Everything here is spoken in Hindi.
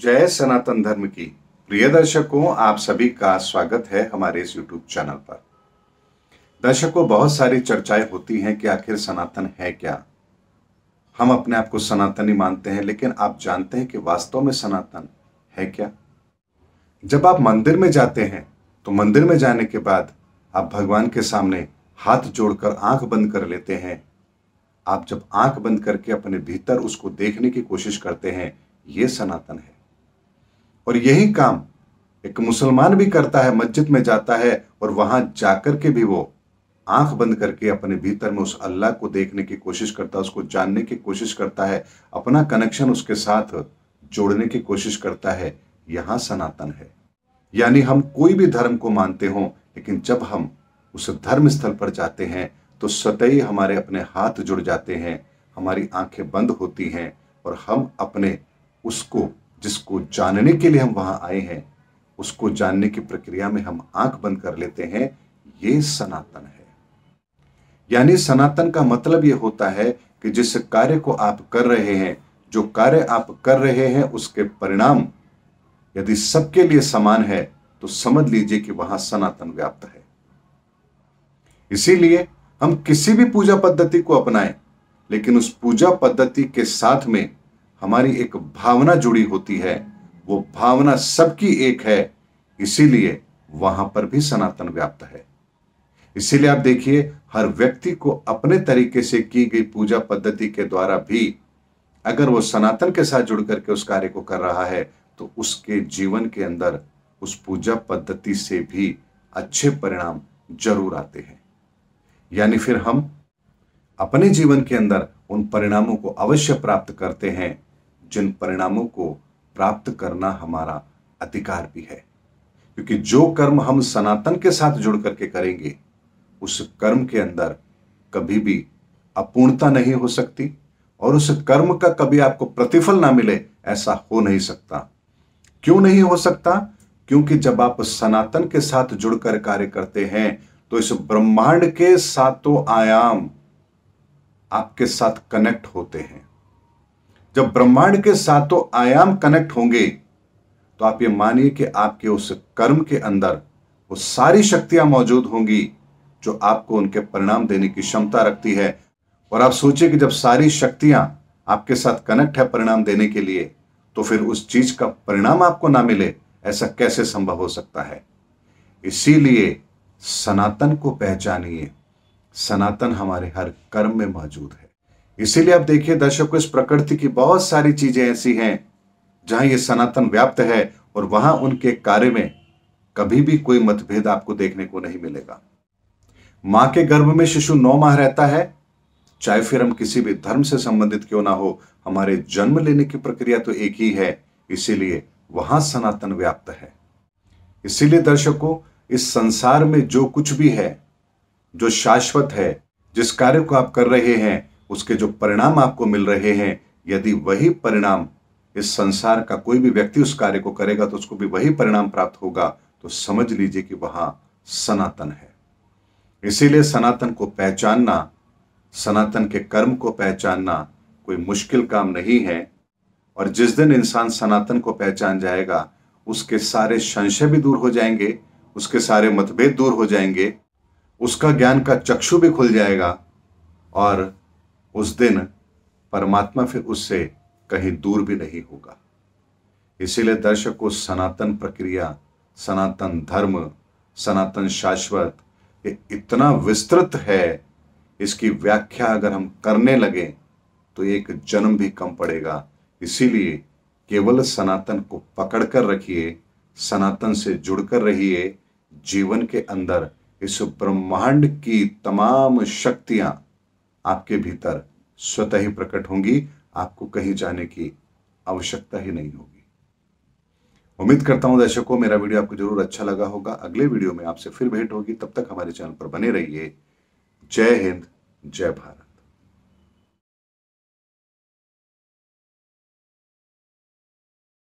जय सनातन धर्म की प्रिय दर्शकों आप सभी का स्वागत है हमारे इस YouTube चैनल पर दर्शकों बहुत सारी चर्चाएं होती हैं कि आखिर सनातन है क्या हम अपने आप को सनातनी मानते हैं लेकिन आप जानते हैं कि वास्तव में सनातन है क्या जब आप मंदिर में जाते हैं तो मंदिर में जाने के बाद आप भगवान के सामने हाथ जोड़कर आंख बंद कर लेते हैं आप जब आंख बंद करके अपने भीतर उसको देखने की कोशिश करते हैं ये सनातन है और यही काम एक मुसलमान भी करता है मस्जिद में जाता है और वहां जाकर के भी वो आंख बंद करके अपने भीतर में उस अल्लाह को देखने की कोशिश करता है उसको जानने की कोशिश करता है अपना कनेक्शन उसके साथ जोड़ने की कोशिश करता है यहाँ सनातन है यानी हम कोई भी धर्म को मानते हो लेकिन जब हम उस धर्म स्थल पर जाते हैं तो सतई हमारे अपने हाथ जुड़ जाते हैं हमारी आंखें बंद होती हैं और हम अपने उसको जिसको जानने के लिए हम वहां आए हैं उसको जानने की प्रक्रिया में हम आंख बंद कर लेते हैं ये सनातन है यानी सनातन का मतलब यह होता है कि जिस कार्य को आप कर रहे हैं जो कार्य आप कर रहे हैं उसके परिणाम यदि सबके लिए समान है तो समझ लीजिए कि वहां सनातन व्याप्त है इसीलिए हम किसी भी पूजा पद्धति को अपनाएं लेकिन उस पूजा पद्धति के साथ में हमारी एक भावना जुड़ी होती है वो भावना सबकी एक है इसीलिए वहां पर भी सनातन व्याप्त है इसीलिए आप देखिए हर व्यक्ति को अपने तरीके से की गई पूजा पद्धति के द्वारा भी अगर वो सनातन के साथ जुड़ करके उस कार्य को कर रहा है तो उसके जीवन के अंदर उस पूजा पद्धति से भी अच्छे परिणाम जरूर आते हैं यानी फिर हम अपने जीवन के अंदर उन परिणामों को अवश्य प्राप्त करते हैं जिन परिणामों को प्राप्त करना हमारा अधिकार भी है क्योंकि जो कर्म हम सनातन के साथ जुड़ करके करेंगे उस कर्म के अंदर कभी भी अपूर्णता नहीं हो सकती और उस कर्म का कभी आपको प्रतिफल ना मिले ऐसा हो नहीं सकता क्यों नहीं हो सकता क्योंकि जब आप सनातन के साथ जुड़कर कार्य करते हैं तो इस ब्रह्मांड के सातों आयाम आपके साथ कनेक्ट होते हैं जब ब्रह्मांड के सातों आयाम कनेक्ट होंगे तो आप ये मानिए कि आपके उस कर्म के अंदर वो सारी शक्तियां मौजूद होंगी जो आपको उनके परिणाम देने की क्षमता रखती है और आप सोचिए कि जब सारी शक्तियां आपके साथ कनेक्ट है परिणाम देने के लिए तो फिर उस चीज का परिणाम आपको ना मिले ऐसा कैसे संभव हो सकता है इसीलिए सनातन को पहचानिए सनातन हमारे हर कर्म में मौजूद है इसीलिए आप देखिए दर्शकों इस प्रकृति की बहुत सारी चीजें ऐसी हैं जहां ये सनातन व्याप्त है और वहां उनके कार्य में कभी भी कोई मतभेद आपको देखने को नहीं मिलेगा मां के गर्भ में शिशु नौ माह रहता है चाहे फिर हम किसी भी धर्म से संबंधित क्यों ना हो हमारे जन्म लेने की प्रक्रिया तो एक ही है इसीलिए वहां सनातन व्याप्त है इसीलिए दर्शकों इस संसार में जो कुछ भी है जो शाश्वत है जिस कार्य को आप कर रहे हैं उसके जो परिणाम आपको मिल रहे हैं यदि वही परिणाम इस संसार का कोई भी व्यक्ति उस कार्य को करेगा तो उसको भी वही परिणाम प्राप्त होगा तो समझ लीजिए कि वहां सनातन है इसीलिए सनातन को पहचानना सनातन के कर्म को पहचानना कोई मुश्किल काम नहीं है और जिस दिन इंसान सनातन को पहचान जाएगा उसके सारे संशय भी दूर हो जाएंगे उसके सारे मतभेद दूर हो जाएंगे उसका ज्ञान का चक्षु भी खुल जाएगा और उस दिन परमात्मा फिर उससे कहीं दूर भी नहीं होगा इसीलिए दर्शक को सनातन प्रक्रिया सनातन धर्म सनातन शाश्वत ये इतना विस्तृत है इसकी व्याख्या अगर हम करने लगे तो एक जन्म भी कम पड़ेगा इसीलिए केवल सनातन को पकड़ कर रखिए सनातन से जुड़कर रहिए जीवन के अंदर इस ब्रह्मांड की तमाम शक्तियां आपके भीतर स्वतः ही प्रकट होंगी आपको कहीं जाने की आवश्यकता ही नहीं होगी उम्मीद करता हूं दर्शकों मेरा वीडियो आपको जरूर अच्छा लगा होगा अगले वीडियो में आपसे फिर भेंट होगी तब तक हमारे चैनल पर बने रहिए जय हिंद जय भारत